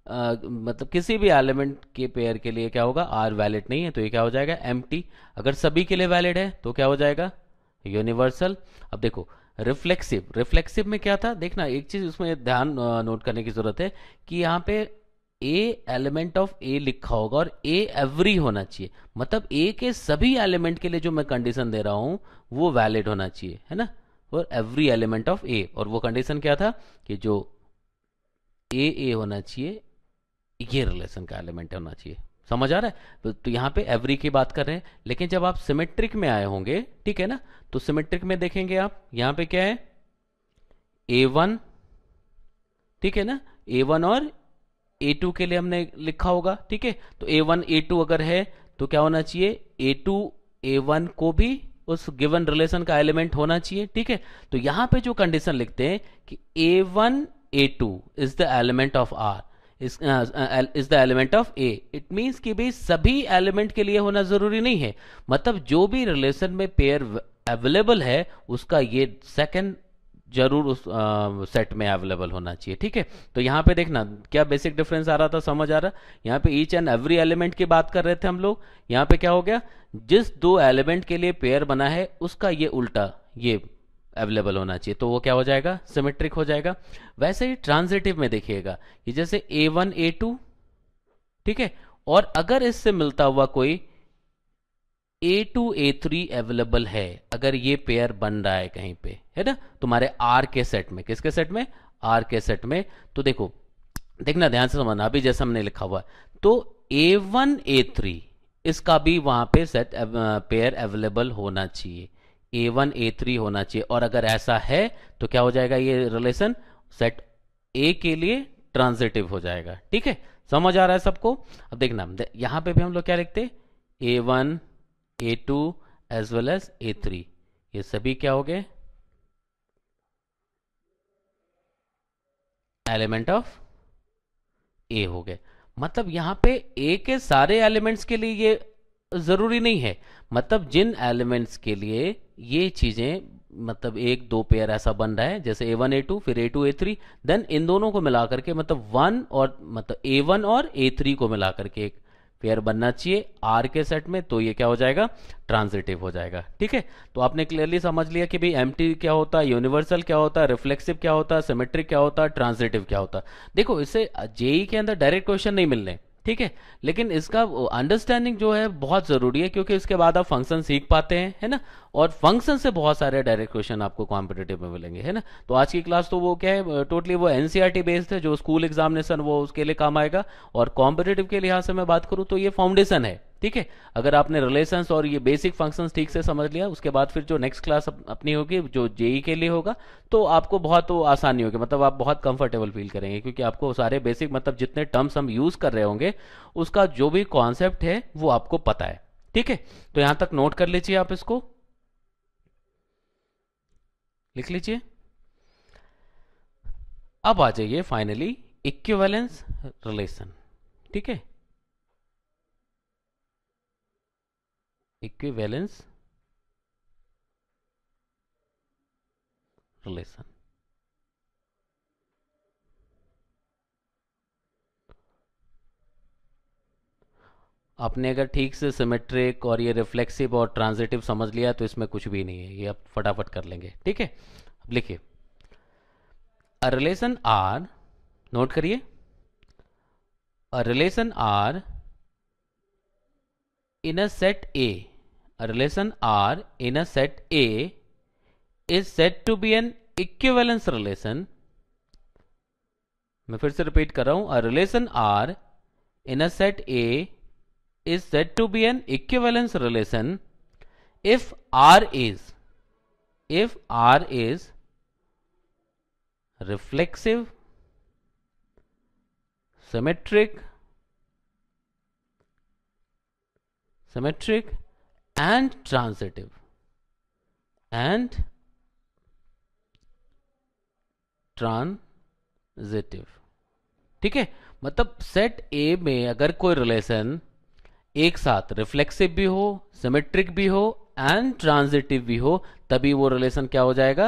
आ, मतलब किसी भी एलिमेंट के पेयर के लिए क्या होगा आर वैलिड नहीं है तो ये क्या हो जाएगा एम अगर सभी के लिए वैलिड है तो क्या हो जाएगा यूनिवर्सल अब देखो रिफ्लेक्सिव रिफ्लेक्सिव में क्या था देखना एक चीज उसमें ध्यान नोट करने की जरूरत है कि यहां पे ए एलिमेंट ऑफ ए लिखा होगा और ए एवरी होना चाहिए मतलब ए के सभी एलिमेंट के लिए जो मैं कंडीशन दे रहा हूं वो वैलिड होना चाहिए है ना और एवरी एलिमेंट ऑफ ए और वो कंडीशन क्या था कि जो ए ए होना चाहिए ये रिलेशन का एलिमेंट होना चाहिए समझ आ रहा है तो, तो यहां पे एवरी की बात कर रहे हैं लेकिन जब आप सिमेट्रिक में आए होंगे ठीक है ना तो सिमेट्रिक में देखेंगे आप यहां पे क्या है ए वन ठीक है ना ए वन और ए टू के लिए हमने लिखा होगा ठीक है तो ए वन ए टू अगर है तो क्या होना चाहिए ए टू ए वन को भी उस गिवन रिलेशन का एलिमेंट होना चाहिए ठीक है तो यहां पे जो कंडीशन लिखते हैं कि a one A two is the element of R is the element of A it means कि भी सभी एलिमेंट के लिए होना जरूरी नहीं है मतलब जो भी रिलेशन में पेयर अवेलेबल है उसका ये सेकेंड जरूर उस सेट में अवेलेबल होना चाहिए ठीक है तो यहाँ पे देखना क्या बेसिक डिफरेंस आ रहा था समझ आ रहा यहाँ पे ईच एंड एवरी एलिमेंट की बात कर रहे थे हम लोग यहाँ पे क्या हो गया जिस दो एलिमेंट के लिए पेयर बना है उसका ये उल्टा ये अवेलेबल होना चाहिए तो वो क्या हो जाएगा सिमेट्रिक हो जाएगा वैसे ही ट्रांजिटिव में देखिएगा ये जैसे ए वन ए टू ठीक है और अगर इससे मिलता हुआ कोई a two a three available है अगर ये पेयर बन रहा है कहीं पे है ना तुम्हारे आर के सेट में किसके सेट में आर के सेट में तो देखो देखना ध्यान से समझना अभी जैसे हमने लिखा हुआ तो ए वन ए थ्री इसका भी वहां पे सेट पेयर अवेलेबल होना चाहिए ए वन ए थ्री होना चाहिए और अगर ऐसा है तो क्या हो जाएगा ये रिलेशन सेट ए के लिए ट्रांजिटिव हो जाएगा ठीक है समझ आ रहा है सबको अब देखना यहां पे भी हम लोग क्या लिखते a one A two as well as a three ये सभी क्या हो गए एलिमेंट ऑफ ए हो गए मतलब यहां पे ए के सारे एलिमेंट्स के लिए ये जरूरी नहीं है मतलब जिन एलिमेंट्स के लिए ये चीज़ें मतलब एक दो पेयर ऐसा बन रहा है जैसे ए वन ए टू फिर a two a three then इन दोनों को मिला करके मतलब वन और मतलब ए वन और ए थ्री को मिला करके एक पेयर बनना चाहिए आर के सेट में तो ये क्या हो जाएगा ट्रांजिटिव हो जाएगा ठीक है तो आपने क्लियरली समझ लिया कि भाई एम क्या होता है यूनिवर्सल क्या होता है रिफ्लेक्सिव क्या होता है सिमेट्रिक क्या होता है ट्रांजिटिव क्या होता है देखो इससे जेई e के अंदर डायरेक्ट क्वेश्चन नहीं मिलने ठीक है लेकिन इसका अंडरस्टैंडिंग जो है बहुत ज़रूरी है क्योंकि इसके बाद आप फंक्शन सीख पाते हैं है ना और फंक्शन से बहुत सारे डायरेक्ट क्वेश्चन आपको कॉम्पिटेटिव में मिलेंगे है ना तो आज की क्लास तो वो क्या है टोटली वो एनसीईआरटी बेस्ड e है जो स्कूल एग्जामिनेशन वो उसके लिए काम आएगा और कॉम्पिटेटिव के लिहाज से मैं बात करूँ तो ये फाउंडेशन है ठीक है अगर आपने रिलेशंस और ये बेसिक फंक्शंस ठीक से समझ लिया उसके बाद फिर जो नेक्स्ट क्लास अपनी होगी जो जेई के लिए होगा तो आपको बहुत वो आसानी होगी मतलब आप बहुत कंफर्टेबल फील करेंगे क्योंकि आपको सारे बेसिक मतलब जितने टर्म्स हम यूज कर रहे होंगे उसका जो भी कॉन्सेप्ट है वो आपको पता है ठीक है तो यहां तक नोट कर लीजिए आप इसको लिख लीजिए अब आ जाइए फाइनली इक्विवेलेंस रिलेशन ठीक है इक्विवेलेंस रिलेशन आपने अगर ठीक से सिमेट्रिक और ये रिफ्लेक्सिव और ट्रांजिटिव समझ लिया तो इसमें कुछ भी नहीं है ये आप फटाफट कर लेंगे ठीक है अब लिखिए अ रिलेशन आर नोट करिए a relation R in a set A relation R in a set A is said to be an equivalence relation. मैं फिर से repeat कर relation R in a set A is said to be an equivalence relation if R is if R is reflexive, symmetric, symmetric and transitive and transitive ठीक है मतलब set ए में अगर कोई रिलेशन एक साथ रिफ्लेक्सिव भी हो सिमेट्रिक भी हो एंड ट्रांजिटिव भी हो तभी वो रिलेशन क्या हो जाएगा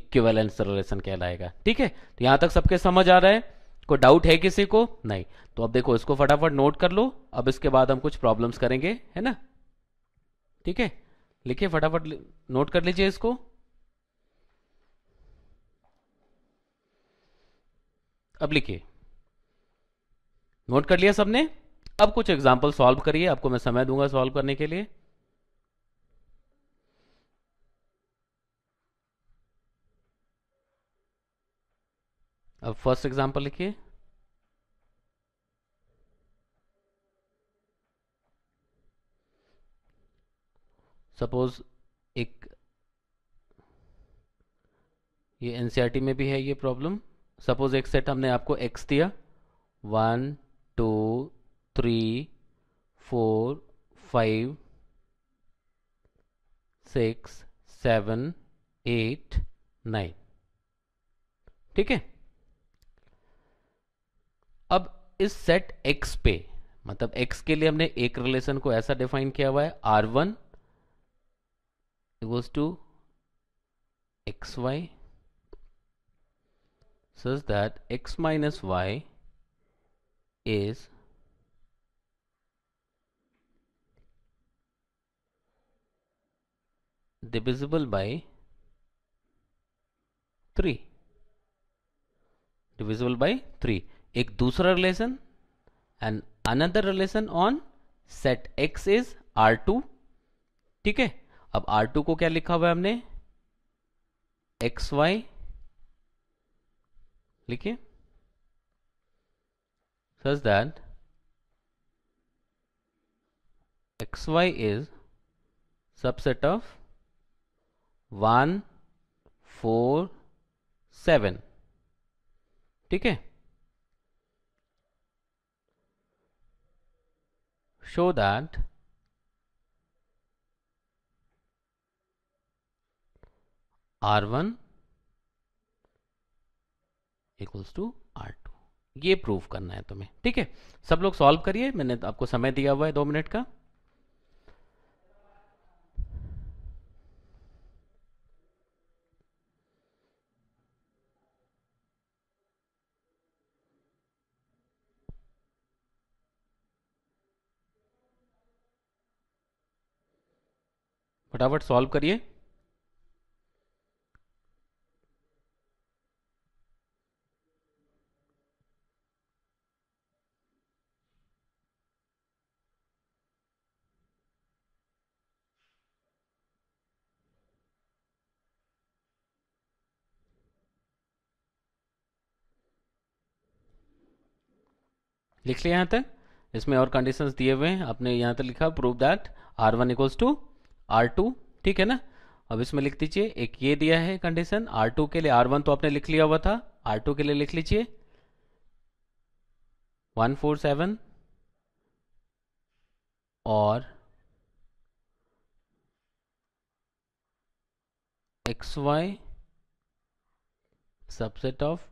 इक्विवेलेंस रिलेशन कहलाएगा ठीक है तो यहां तक सबके समझ आ रहा है कोई डाउट है किसी को नहीं तो अब देखो इसको फटाफट नोट कर लो अब इसके बाद हम कुछ प्रॉब्लम्स करेंगे है ना ठीक है लिखिए फटाफट नोट कर लीजिए इसको अब लिखिए नोट कर लिया सबने अब कुछ एग्जाम्पल सॉल्व करिए आपको मैं समय दूंगा सॉल्व करने के लिए अब फर्स्ट एग्जाम्पल लिखिए सपोज एक ये एन e में भी है ये प्रॉब्लम सपोज एक सेट हमने आपको एक्स दिया one two three four five six seven eight nine ठीक है अब इस सेट एक्स पे मतलब एक्स के लिए हमने एक रिलेशन को ऐसा डिफाइन किया हुआ है R one equals to xy such that x minus y is divisible by 3 divisible by 3 एक दूसरा relation and another relation on set X is R two. ठीक है अब R2 को क्या लिखा हुआ है हमने एक्स वाई लिखिए such that x y is subset of one four seven ठीक है show that R one equals to R two ये प्रूव करना है तुम्हें ठीक है सब लोग सॉल्व करिए मैंने तो आपको समय दिया हुआ है दो मिनट का फटाफट सॉल्व करिए लिख लिया यहाँ तक इसमें और कंडीशंस दिए हुए हैं आपने यहाँ तक लिखा prove that R one equals to R two ठीक है ना अब इसमें लिख दीजिए एक ये दिया है कंडीशन आर टू के लिए आर वन तो आपने लिख लिया हुआ था आर टू के लिए लिख लीजिए वन फोर सेवन और x y subset of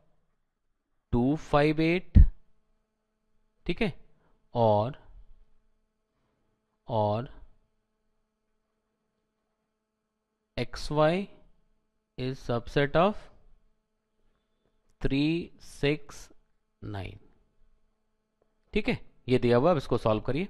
two five eight ठीक है और और x y is subset of three six nine ठीक है ये दिया हुआ अब इसको सॉल्व करिए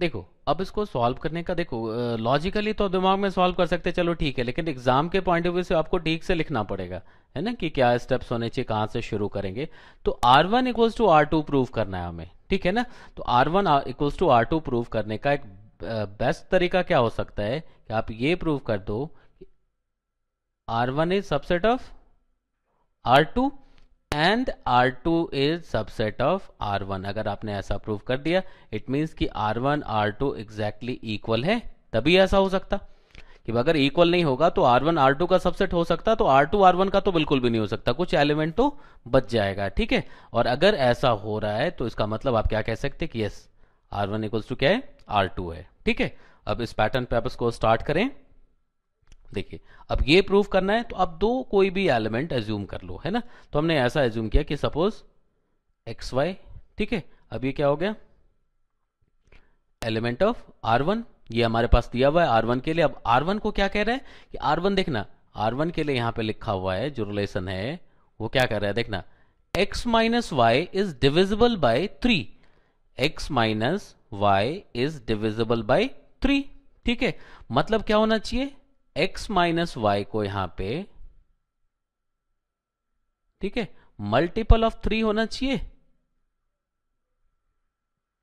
देखो अब इसको सॉल्व करने का देखो लॉजिकली तो दिमाग में सॉल्व कर सकते चलो ठीक है लेकिन एग्जाम के पॉइंट ऑफ व्यू से आपको ठीक से लिखना पड़ेगा है ना कि क्या स्टेप्स होने चाहिए कहां से शुरू करेंगे तो R one equals to R two prove करना है हमें ठीक है ना तो R one equals to R two prove करने का एक बेस्ट तरीका क्या हो सकता है कि आप ये प्रूव कर दो R one is subset of R two and R two is subset of R one अगर आपने ऐसा प्रूव कर दिया इट मीन्स कि आर टू एग्जैक्टली इक्वल है तभी ऐसा हो सकता कि अगर इक्वल नहीं होगा तो आर वन आर टू का सबसेट हो सकता तो आर टू आर वन का तो बिल्कुल भी नहीं हो सकता कुछ एलिमेंट तो बच जाएगा ठीक है और अगर ऐसा हो रहा है तो इसका मतलब आप क्या कह सकते कि yes R one equals to क्या है टू है ठीक है अब इस पैटर्न पे आप इसको स्टार्ट करें देखिए अब ये प्रूव करना है तो अब दो कोई भी एलिमेंट एज्यूम कर लो है ना तो हमने ऐसा एज्यूम किया कि सपोज एक्स वाई ठीक है अब ये क्या हो गया एलिमेंट ऑफ आर वन ये हमारे पास दिया हुआ है आर वन के लिए अब आर वन को क्या कह रहे हैं कि आर वन देखना आर वन के लिए यहां पे लिखा हुआ है जो रिलेशन है वो क्या कह रहा है देखना x minus y is divisible by three x minus y is divisible by three ठीक है मतलब क्या होना चाहिए एक्स माइनस वाई को यहां पे ठीक है मल्टीपल ऑफ थ्री होना चाहिए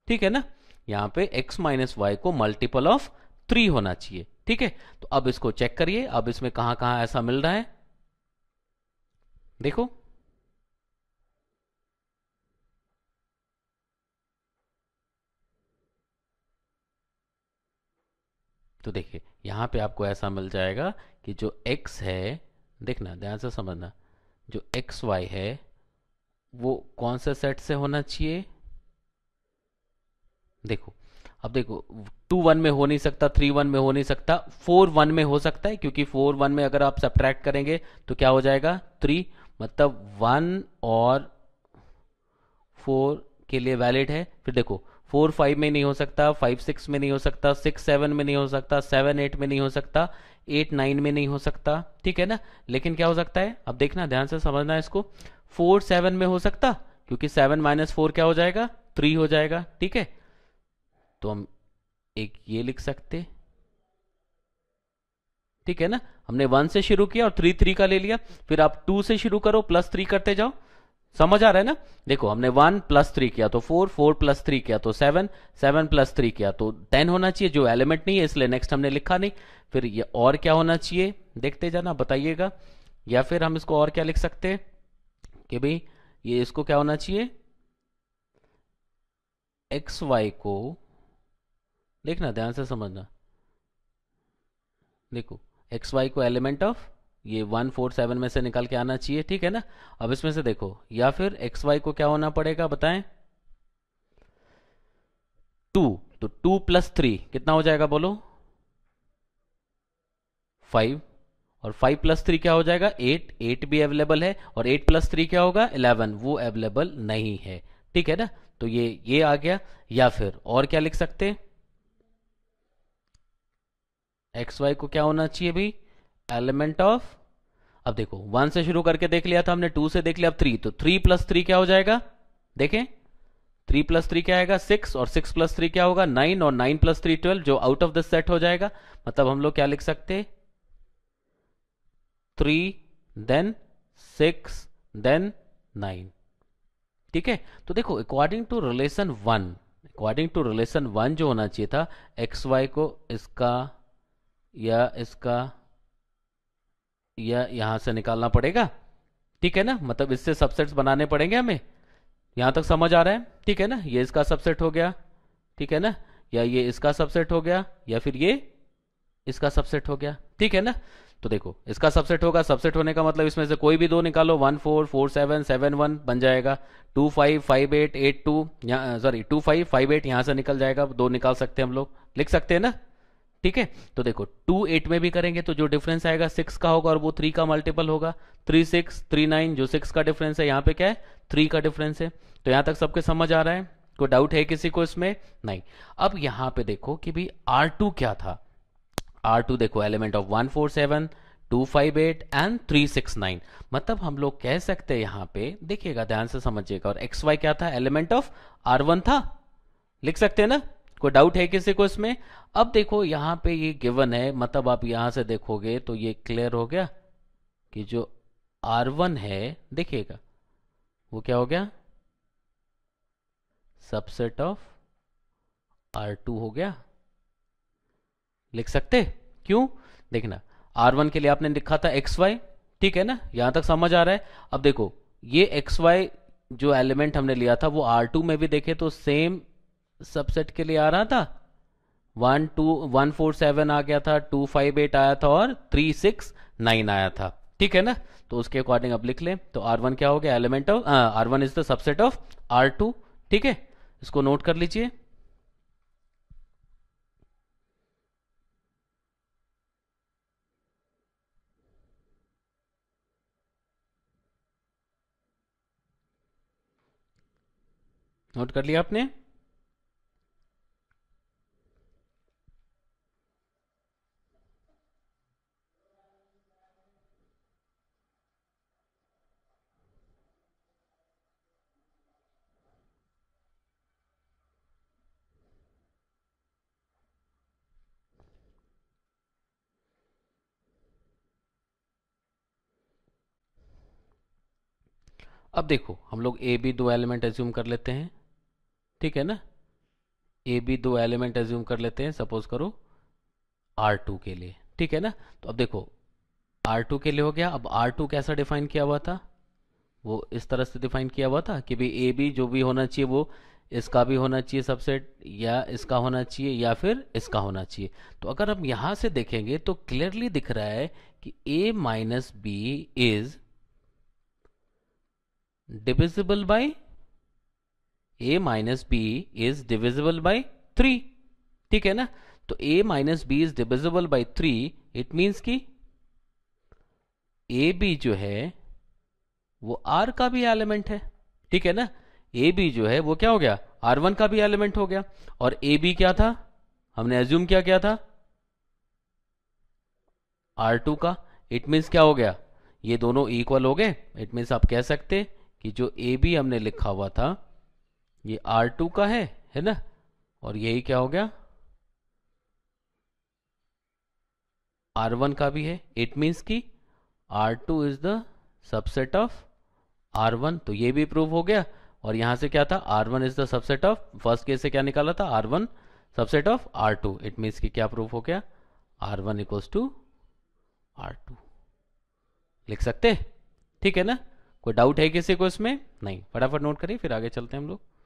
ठीक है ना यहां पे x माइनस वाई को मल्टीपल ऑफ थ्री होना चाहिए ठीक है तो अब इसको चेक करिए अब इसमें कहां कहां ऐसा मिल रहा है देखो तो देखिए यहाँ पे आपको ऐसा मिल जाएगा कि जो x है देखना ध्यान से समझना जो एक्स वाई है वो कौन से सेट से होना चाहिए देखो अब देखो टू वन में हो नहीं सकता थ्री वन में हो नहीं सकता फोर वन में हो सकता है क्योंकि फोर वन में अगर आप सब्ट्रैक्ट करेंगे तो क्या हो जाएगा थ्री मतलब वन और फोर के लिए वैलिड है फिर देखो फोर फाइव में नहीं हो सकता फाइव सिक्स में नहीं हो सकता सिक्स सेवन में नहीं हो सकता सेवन एट में नहीं हो सकता एट नाइन में नहीं हो सकता ठीक है ना लेकिन क्या हो सकता है अब देखना ध्यान से समझना है इसको फोर सेवन में हो सकता क्योंकि सेवन माइनस फोर क्या हो जाएगा थ्री हो जाएगा ठीक है तो हम एक ये लिख सकते ठीक है ना हमने वन से शुरू किया और थ्री थ्री का ले लिया फिर आप टू से शुरू करो प्लस थ्री करते जाओ समझ आ रहा है ना देखो हमने वन प्लस थ्री किया तो फोर फोर प्लस थ्री किया तो सेवन सेवन प्लस थ्री किया तो टेन होना चाहिए जो एलिमेंट नहीं है इसलिए नेक्स्ट हमने लिखा नहीं फिर ये और क्या होना चाहिए देखते जाना बताइएगा या फिर हम इसको और क्या लिख सकते हैं कि भाई ये इसको क्या होना चाहिए एक्स वाई को देखना ध्यान से समझना देखो एक्स वाई को एलिमेंट ऑफ ये वन फोर सेवन में से निकाल के आना चाहिए ठीक है ना अब इसमें से देखो या फिर एक्स वाई को क्या होना पड़ेगा बताएं टू तो टू प्लस थ्री कितना हो जाएगा बोलो फाइव और फाइव प्लस थ्री क्या हो जाएगा एट एट भी अवेलेबल है और एट प्लस थ्री क्या होगा इलेवन वो अवेलेबल नहीं है ठीक है ना तो ये ये आ गया या फिर और क्या लिख सकते एक्स वाई को क्या होना चाहिए भाई एलिमेंट ऑफ अब देखो वन से शुरू करके देख लिया था हमने टू से देख लिया अब थ्री तो थ्री प्लस थ्री क्या हो जाएगा देखें थ्री प्लस थ्री क्या आएगा सिक्स और सिक्स प्लस थ्री क्या होगा नाइन और नाइन प्लस थ्री ट्वेल्व जो आउट ऑफ दिस सेट हो जाएगा मतलब हम लोग क्या लिख सकते three then six then nine ठीक है तो देखो according to relation one according to relation one जो होना चाहिए था एक्स वाई को इसका या इसका यह यहां से निकालना पड़ेगा ठीक है ना मतलब इससे सबसेट्स बनाने पड़ेंगे हमें यहां तक समझ आ रहा है ठीक है ना ये इसका सबसेट हो गया ठीक है ना या ये इसका सबसेट हो गया या फिर ये इसका सबसेट हो गया ठीक है ना तो देखो इसका सबसेट होगा सबसेट होने का मतलब इसमें से कोई भी दो निकालो one four four seven seven one बन जाएगा two five five eight eight two sorry two five five eight यहां से निकल जाएगा दो निकाल सकते हैं हम लोग लिख सकते हैं ना ठीक है तो देखो टू एट में भी करेंगे तो जो डिफरेंस आएगा सिक्स का होगा और वो थ्री का मल्टीपल होगा थ्री सिक्स थ्री नाइन जो सिक्स का डिफरेंस है यहां पे क्या है थ्री का डिफरेंस है तो यहां तक सबके समझ आ रहा है कोई डाउट है किसी को इसमें नहीं अब यहां पे देखो कि भाई आर टू क्या था आर टू देखो element of one four seven two five eight and three six nine मतलब हम लोग कह सकते हैं यहां पे देखिएगा ध्यान से समझिएगा और एक्स वाई क्या था एलिमेंट ऑफ आर वन था लिख सकते हैं ना कोई डाउट है किसी को इसमें अब देखो यहां पे ये गिवन है मतलब आप यहां से देखोगे तो ये क्लियर हो गया कि जो R1 है देखिएगा वो क्या हो गया सबसेट ऑफ R2 हो गया लिख सकते क्यों देखना R1 के लिए आपने लिखा था XY ठीक है ना यहां तक समझ आ रहा है अब देखो ये XY जो एलिमेंट हमने लिया था वो R2 में भी देखे तो सेम सबसेट के लिए आ रहा था one two one four seven आ गया था टू फाइव एट आया था और थ्री सिक्स नाइन आया था ठीक है ना तो उसके अकॉर्डिंग अब लिख लें तो आर वन क्या हो गया element of R one is the subset of R two ठीक है इसको नोट कर लीजिए नोट कर लिया आपने अब देखो हम लोग ए बी दो एलिमेंट एज्यूम कर लेते हैं ठीक है ना ए बी दो एलिमेंट एज्यूम कर लेते हैं सपोज करो आर टू के लिए ठीक है ना तो अब देखो आर टू के लिए हो गया अब आर टू कैसा डिफाइन किया हुआ था वो इस तरह से डिफाइन किया हुआ था कि भाई ए बी जो भी होना चाहिए वो इसका भी होना चाहिए सबसेट या इसका होना चाहिए या फिर इसका होना चाहिए तो अगर हम यहां से देखेंगे तो क्लियरली दिख रहा है कि a minus b is divisible by a minus b is divisible by three ठीक है ना तो a minus b is divisible by three it means की ए बी जो है वो R का भी एलिमेंट है ठीक है ना ए बी जो है वो क्या हो गया आर वन का भी एलिमेंट हो गया और ए बी क्या था हमने एज्यूम क्या क्या था आर टू का इट मीन्स क्या हो गया ये दोनों इक्वल हो गए इट मीन्स आप कह सकते ये जो ए बी हमने लिखा हुआ था ये आर टू का है है ना और यही क्या हो गया आर वन का भी है इट मीन्स की R two is the subset of R one तो ये भी प्रूव हो गया और यहां से क्या था R one is the subset of first case से क्या निकाला था R one subset of R two it means की क्या प्रूफ हो गया R one equals to R two लिख सकते ठीक है ना कोई डाउट है किसी को इसमें नहीं फटाफट नोट करिए फिर आगे चलते हैं हम लोग